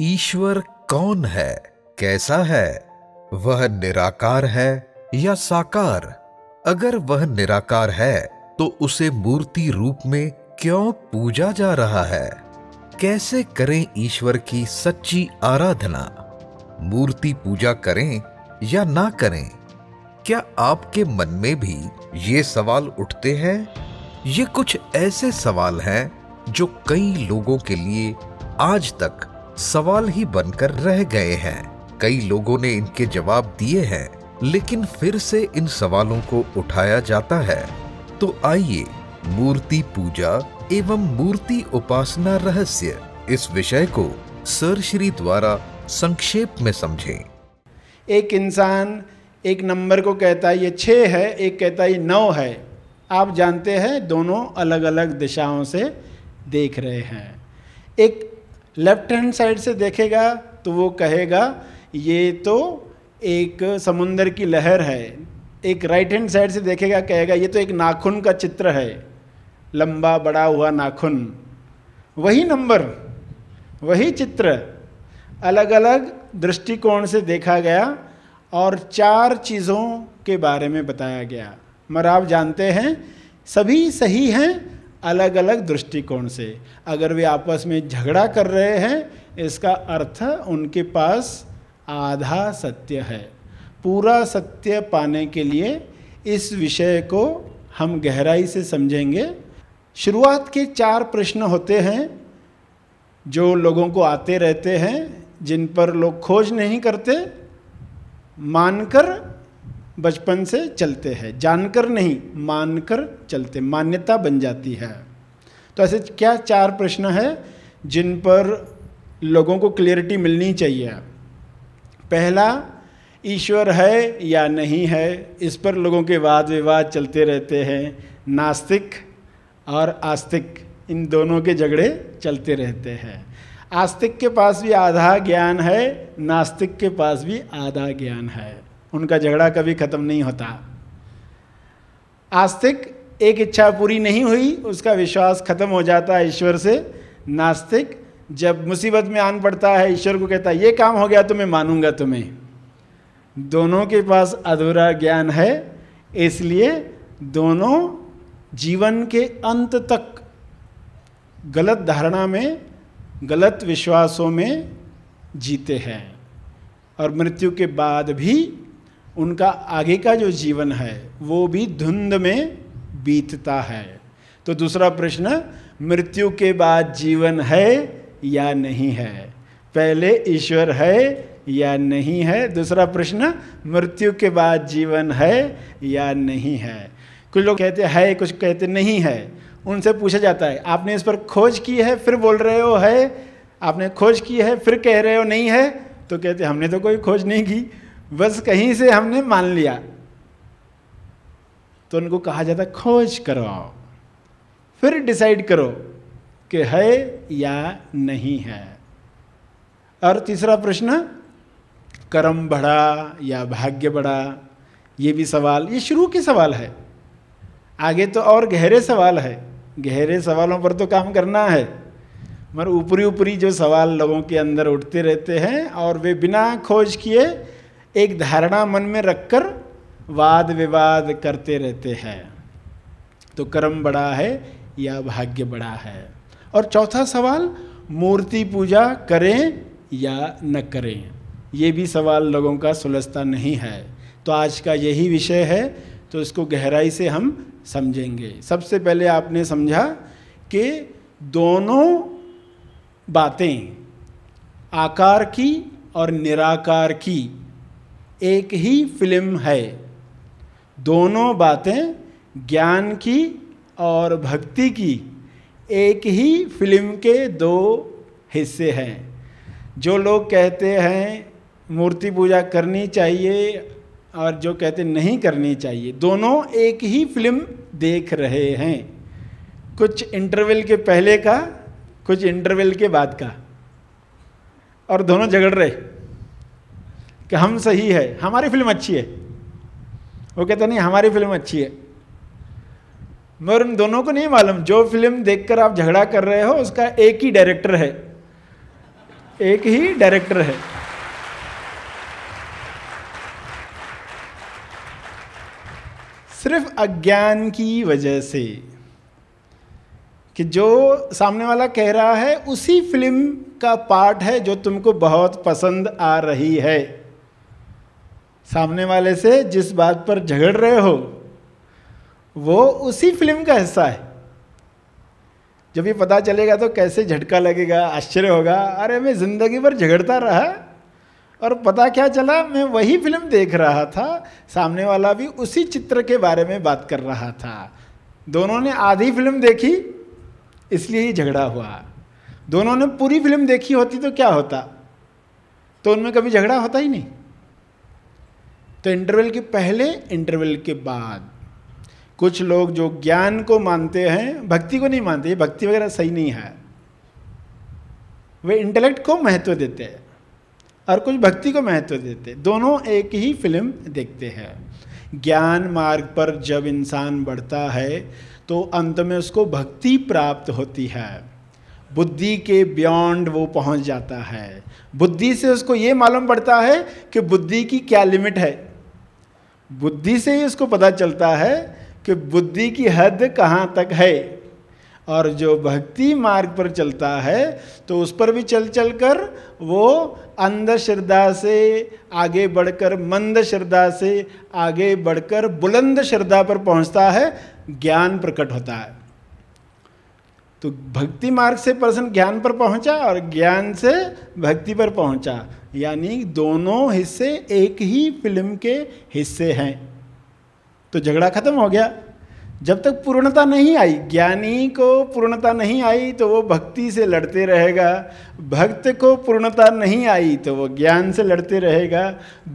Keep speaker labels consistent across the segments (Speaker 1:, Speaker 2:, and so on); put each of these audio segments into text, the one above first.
Speaker 1: ईश्वर कौन है कैसा है वह निराकार है या साकार अगर वह निराकार है तो उसे मूर्ति रूप में क्यों पूजा जा रहा है कैसे करें ईश्वर की सच्ची आराधना मूर्ति पूजा करें या ना करें क्या आपके मन में भी ये सवाल उठते हैं ये कुछ ऐसे सवाल हैं जो कई लोगों के लिए आज तक सवाल ही बनकर रह गए हैं कई लोगों ने इनके जवाब दिए हैं लेकिन फिर से इन सवालों को उठाया जाता है तो आइए मूर्ति पूजा एवं मूर्ति उपासना रहस्य इस विषय को सर श्री द्वारा संक्षेप में समझें
Speaker 2: एक इंसान एक नंबर को कहता है ये छ है एक कहता है नौ है आप जानते हैं दोनों अलग अलग दिशाओं से देख रहे हैं एक लेफ्ट हैंड साइड से देखेगा तो वो कहेगा ये तो एक समुंदर की लहर है एक राइट हैंड साइड से देखेगा कहेगा ये तो एक नाखून का चित्र है लंबा बड़ा हुआ नाखून वही नंबर वही चित्र अलग अलग दृष्टिकोण से देखा गया और चार चीज़ों के बारे में बताया गया मगर आप जानते हैं सभी सही हैं अलग अलग दृष्टिकोण से अगर वे आपस में झगड़ा कर रहे हैं इसका अर्थ उनके पास आधा सत्य है पूरा सत्य पाने के लिए इस विषय को हम गहराई से समझेंगे शुरुआत के चार प्रश्न होते हैं जो लोगों को आते रहते हैं जिन पर लोग खोज नहीं करते मानकर बचपन से चलते हैं जानकर नहीं मानकर चलते मान्यता बन जाती है तो ऐसे क्या चार प्रश्न है जिन पर लोगों को क्लियरिटी मिलनी चाहिए पहला ईश्वर है या नहीं है इस पर लोगों के वाद विवाद चलते रहते हैं नास्तिक और आस्तिक इन दोनों के झगड़े चलते रहते हैं आस्तिक के पास भी आधा ज्ञान है नास्तिक के पास भी आधा ज्ञान है उनका झगड़ा कभी ख़त्म नहीं होता आस्तिक एक इच्छा पूरी नहीं हुई उसका विश्वास खत्म हो जाता है ईश्वर से नास्तिक जब मुसीबत में आन पड़ता है ईश्वर को कहता है ये काम हो गया तो मैं मानूंगा तुम्हें दोनों के पास अधूरा ज्ञान है इसलिए दोनों जीवन के अंत तक गलत धारणा में गलत विश्वासों में जीते हैं और मृत्यु के बाद भी उनका आगे का जो जीवन है वो भी धुंध में बीतता है तो दूसरा प्रश्न मृत्यु के बाद जीवन है या नहीं है पहले ईश्वर है या नहीं है दूसरा प्रश्न मृत्यु के बाद जीवन है या नहीं है कुछ लोग कहते है कुछ कहते नहीं है उनसे पूछा जाता है आपने इस पर खोज की है फिर बोल रहे हो है आपने खोज की है फिर कह रहे हो नहीं है तो कहते हमने तो कोई खोज नहीं की बस कहीं से हमने मान लिया तो उनको कहा जाता खोज करो फिर डिसाइड करो कि है या नहीं है और तीसरा प्रश्न कर्म बढ़ा या भाग्य बढ़ा ये भी सवाल ये शुरू के सवाल है आगे तो और गहरे सवाल है गहरे सवालों पर तो काम करना है मगर ऊपरी ऊपरी जो सवाल लोगों के अंदर उठते रहते हैं और वे बिना खोज किए एक धारणा मन में रखकर वाद विवाद करते रहते हैं तो कर्म बड़ा है या भाग्य बड़ा है और चौथा सवाल मूर्ति पूजा करें या न करें ये भी सवाल लोगों का सुलझता नहीं है तो आज का यही विषय है तो इसको गहराई से हम समझेंगे सबसे पहले आपने समझा कि दोनों बातें आकार की और निराकार की एक ही फिल्म है दोनों बातें ज्ञान की और भक्ति की एक ही फिल्म के दो हिस्से हैं जो लोग कहते हैं मूर्ति पूजा करनी चाहिए और जो कहते नहीं करनी चाहिए दोनों एक ही फिल्म देख रहे हैं कुछ इंटरवल के पहले का कुछ इंटरवल के बाद का और दोनों झगड़ रहे कि हम सही है हमारी फिल्म अच्छी है वो कहते नहीं हमारी फिल्म अच्छी है मगर उन दोनों को नहीं मालूम जो फिल्म देखकर आप झगड़ा कर रहे हो उसका एक ही डायरेक्टर है एक ही डायरेक्टर है सिर्फ अज्ञान की वजह से कि जो सामने वाला कह रहा है उसी फिल्म का पार्ट है जो तुमको बहुत पसंद आ रही है सामने वाले से जिस बात पर झगड़ रहे हो वो उसी फिल्म का हिस्सा है जब ये पता चलेगा तो कैसे झटका लगेगा आश्चर्य होगा अरे मैं ज़िंदगी भर झगड़ता रहा और पता क्या चला मैं वही फिल्म देख रहा था सामने वाला भी उसी चित्र के बारे में बात कर रहा था दोनों ने आधी फिल्म देखी इसलिए ही झगड़ा हुआ दोनों ने पूरी फिल्म देखी होती तो क्या होता तो उनमें कभी झगड़ा होता ही नहीं तो इंटरवल के पहले इंटरवल के बाद कुछ लोग जो ज्ञान को मानते हैं भक्ति को नहीं मानते भक्ति वगैरह सही नहीं है वे इंटेलेक्ट को महत्व देते हैं और कुछ भक्ति को महत्व देते हैं दोनों एक ही फिल्म देखते हैं ज्ञान मार्ग पर जब इंसान बढ़ता है तो अंत में उसको भक्ति प्राप्त होती है बुद्धि के बियॉन्ड वो पहुंच जाता है बुद्धि से उसको ये मालूम पड़ता है कि बुद्धि की क्या लिमिट है बुद्धि से ही उसको पता चलता है कि बुद्धि की हद कहाँ तक है और जो भक्ति मार्ग पर चलता है तो उस पर भी चल चल कर वो अंधश्रद्धा से आगे बढ़कर मंद श्रद्धा से आगे बढ़कर बुलंद श्रद्धा पर पहुंचता है ज्ञान प्रकट होता है तो भक्ति मार्ग से पर्सन ज्ञान पर पहुंचा और ज्ञान से भक्ति पर पहुंचा यानी दोनों हिस्से एक ही फिल्म के हिस्से हैं तो झगड़ा खत्म हो गया जब तक पूर्णता नहीं आई ज्ञानी को पूर्णता नहीं आई तो वो भक्ति से लड़ते रहेगा भक्त को पूर्णता नहीं आई तो वो ज्ञान से लड़ते रहेगा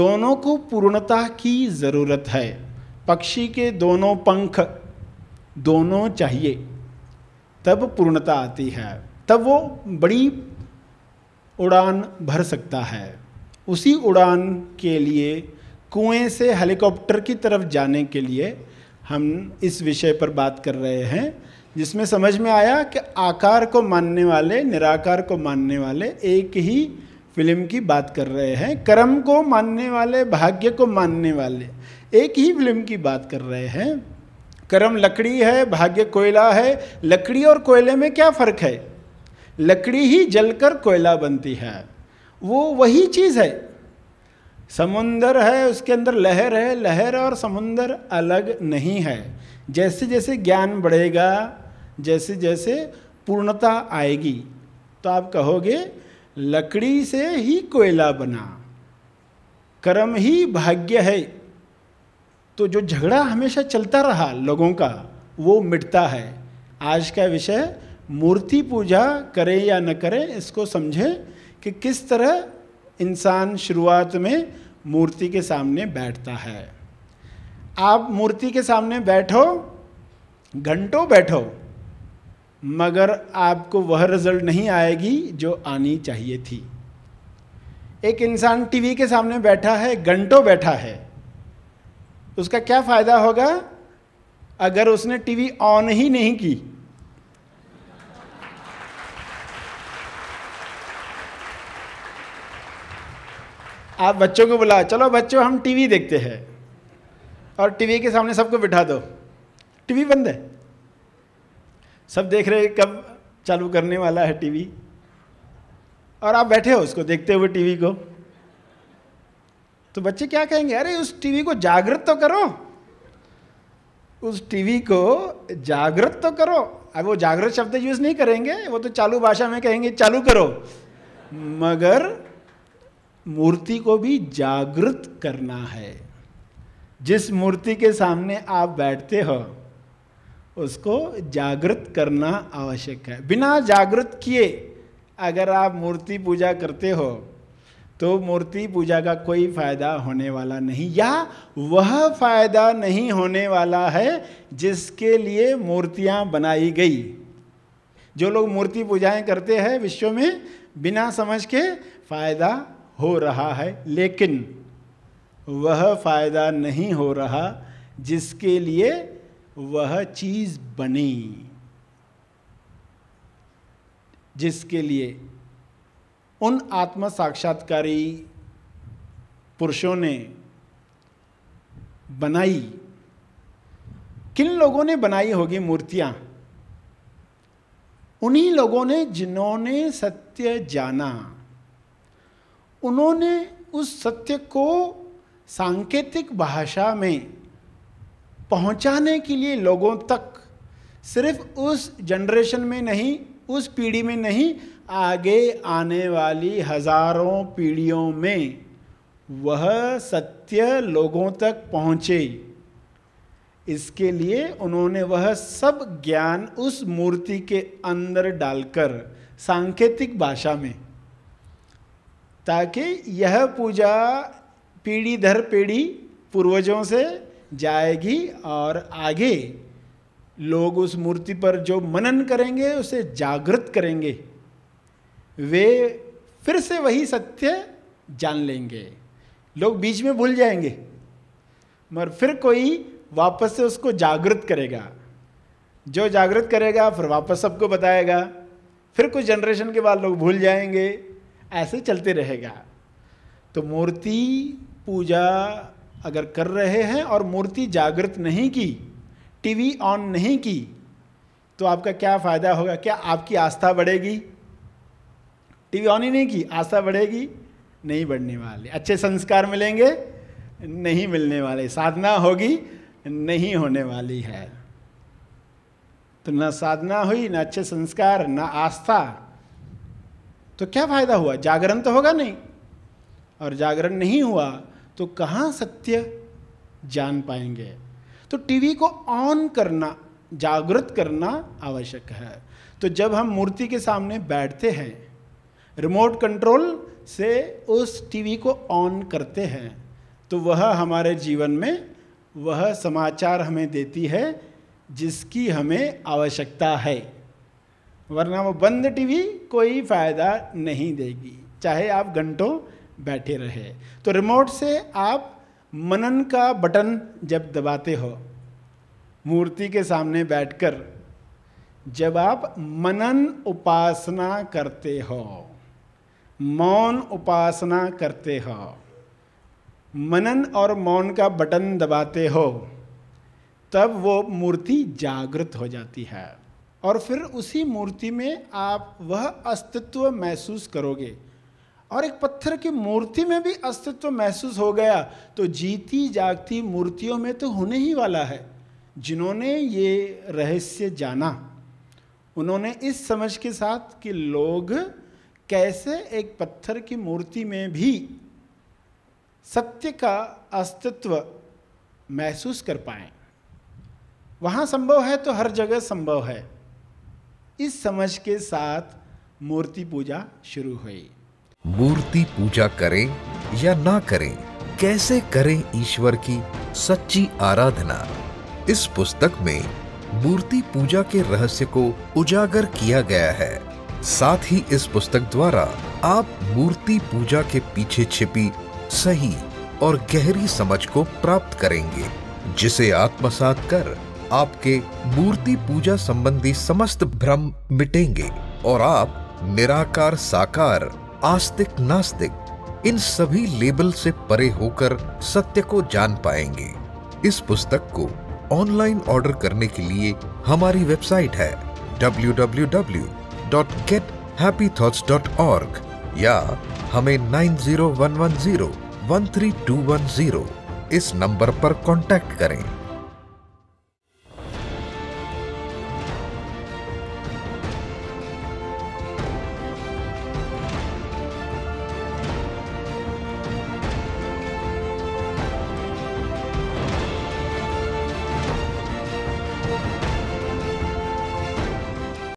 Speaker 2: दोनों को पूर्णता की ज़रूरत है पक्षी के दोनों पंख दोनों चाहिए तब पूर्णता आती है तब वो बड़ी उड़ान भर सकता है उसी उड़ान के लिए कुएं से हेलीकॉप्टर की तरफ जाने के लिए हम इस विषय पर बात कर रहे हैं जिसमें समझ में आया कि आकार को मानने वाले निराकार को मानने वाले एक ही फिल्म की बात कर रहे हैं कर्म को मानने वाले भाग्य को मानने वाले एक ही फिल्म की बात कर रहे हैं कर्म लकड़ी है भाग्य कोयला है लकड़ी और कोयले में क्या फ़र्क है लकड़ी ही जलकर कोयला बनती है वो वही चीज़ है समुंदर है उसके अंदर लहर है लहर और समुंदर अलग नहीं है जैसे जैसे ज्ञान बढ़ेगा जैसे जैसे पूर्णता आएगी तो आप कहोगे लकड़ी से ही कोयला बना कर्म ही भाग्य है तो जो झगड़ा हमेशा चलता रहा लोगों का वो मिटता है आज का विषय मूर्ति पूजा करे या न करे इसको समझें कि किस तरह इंसान शुरुआत में मूर्ति के सामने बैठता है आप मूर्ति के सामने बैठो घंटों बैठो मगर आपको वह रिजल्ट नहीं आएगी जो आनी चाहिए थी एक इंसान टीवी के सामने बैठा है घंटों बैठा है तो उसका क्या फ़ायदा होगा अगर उसने टीवी ऑन ही नहीं की आप बच्चों को बुलाओ चलो बच्चों हम टीवी देखते हैं और टीवी के सामने सबको बिठा दो टीवी बंद है सब देख रहे कब चालू करने वाला है टीवी और आप बैठे हो उसको देखते हुए टीवी को तो बच्चे क्या कहेंगे अरे उस टीवी को जागृत तो करो उस टीवी को जागृत तो करो अब वो जागृत शब्द यूज़ नहीं करेंगे वो तो चालू भाषा में कहेंगे चालू करो मगर मूर्ति को भी जागृत करना है जिस मूर्ति के सामने आप बैठते हो उसको जागृत करना आवश्यक है बिना जागृत किए अगर आप मूर्ति पूजा करते हो तो मूर्ति पूजा का कोई फायदा होने वाला नहीं या वह फायदा नहीं होने वाला है जिसके लिए मूर्तियां बनाई गई जो लोग मूर्ति पूजाएं करते हैं विश्व में बिना समझ के फायदा हो रहा है लेकिन वह फायदा नहीं हो रहा जिसके लिए वह चीज़ बनी जिसके लिए उन आत्म साक्षात्कारी पुरुषों ने बनाई किन लोगों ने बनाई होगी मूर्तियां उन्हीं लोगों ने जिन्होंने सत्य जाना उन्होंने उस सत्य को सांकेतिक भाषा में पहुंचाने के लिए लोगों तक सिर्फ उस जनरेशन में नहीं उस पीढ़ी में नहीं आगे आने वाली हजारों पीढ़ियों में वह सत्य लोगों तक पहुँचे इसके लिए उन्होंने वह सब ज्ञान उस मूर्ति के अंदर डालकर सांकेतिक भाषा में ताकि यह पूजा पीढ़ी दर पीढ़ी पूर्वजों से जाएगी और आगे लोग उस मूर्ति पर जो मनन करेंगे उसे जागृत करेंगे वे फिर से वही सत्य जान लेंगे लोग बीच में भूल जाएंगे मगर फिर कोई वापस से उसको जागृत करेगा जो जागृत करेगा फिर वापस सबको बताएगा फिर कुछ जनरेशन के बाद लोग भूल जाएंगे ऐसे चलते रहेगा तो मूर्ति पूजा अगर कर रहे हैं और मूर्ति जागृत नहीं की टीवी ऑन नहीं की तो आपका क्या फ़ायदा होगा क्या आपकी आस्था बढ़ेगी टीवी ऑन ही नहीं की आशा बढ़ेगी नहीं बढ़ने वाली अच्छे संस्कार मिलेंगे नहीं मिलने वाले साधना होगी नहीं होने वाली है तो ना साधना हुई ना अच्छे संस्कार ना आस्था तो क्या फायदा हुआ जागरण तो होगा नहीं और जागरण नहीं हुआ तो कहाँ सत्य जान पाएंगे तो टीवी को ऑन करना जागृत करना आवश्यक है तो जब हम मूर्ति के सामने बैठते हैं रिमोट कंट्रोल से उस टीवी को ऑन करते हैं तो वह हमारे जीवन में वह समाचार हमें देती है जिसकी हमें आवश्यकता है वरना वो बंद टीवी कोई फ़ायदा नहीं देगी चाहे आप घंटों बैठे रहे तो रिमोट से आप मनन का बटन जब दबाते हो मूर्ति के सामने बैठकर जब आप मनन उपासना करते हो मौन उपासना करते हो मनन और मौन का बटन दबाते हो तब वो मूर्ति जागृत हो जाती है और फिर उसी मूर्ति में आप वह अस्तित्व महसूस करोगे और एक पत्थर की मूर्ति में भी अस्तित्व महसूस हो गया तो जीती जागती मूर्तियों में तो होने ही वाला है जिन्होंने ये रहस्य जाना उन्होंने इस समझ के साथ कि लोग कैसे एक पत्थर की मूर्ति में भी सत्य का अस्तित्व महसूस कर पाए वहाँ संभव है तो हर जगह संभव है इस समझ के साथ मूर्ति पूजा शुरू हुई
Speaker 1: मूर्ति पूजा करें या ना करें कैसे करें ईश्वर की सच्ची आराधना इस पुस्तक में मूर्ति पूजा के रहस्य को उजागर किया गया है साथ ही इस पुस्तक द्वारा आप मूर्ति पूजा के पीछे छिपी सही और गहरी समझ को प्राप्त करेंगे जिसे आत्मसात कर आपके मूर्ति पूजा संबंधी समस्त भ्रम मिटेंगे और आप निराकार साकार आस्तिक नास्तिक इन सभी लेबल से परे होकर सत्य को जान पाएंगे इस पुस्तक को ऑनलाइन ऑर्डर करने के लिए हमारी वेबसाइट है डब्ल्यू डब्ल्यू डब्ल्यू www.gethappythoughts.org या हमें 90110 इस नंबर पर कांटेक्ट करें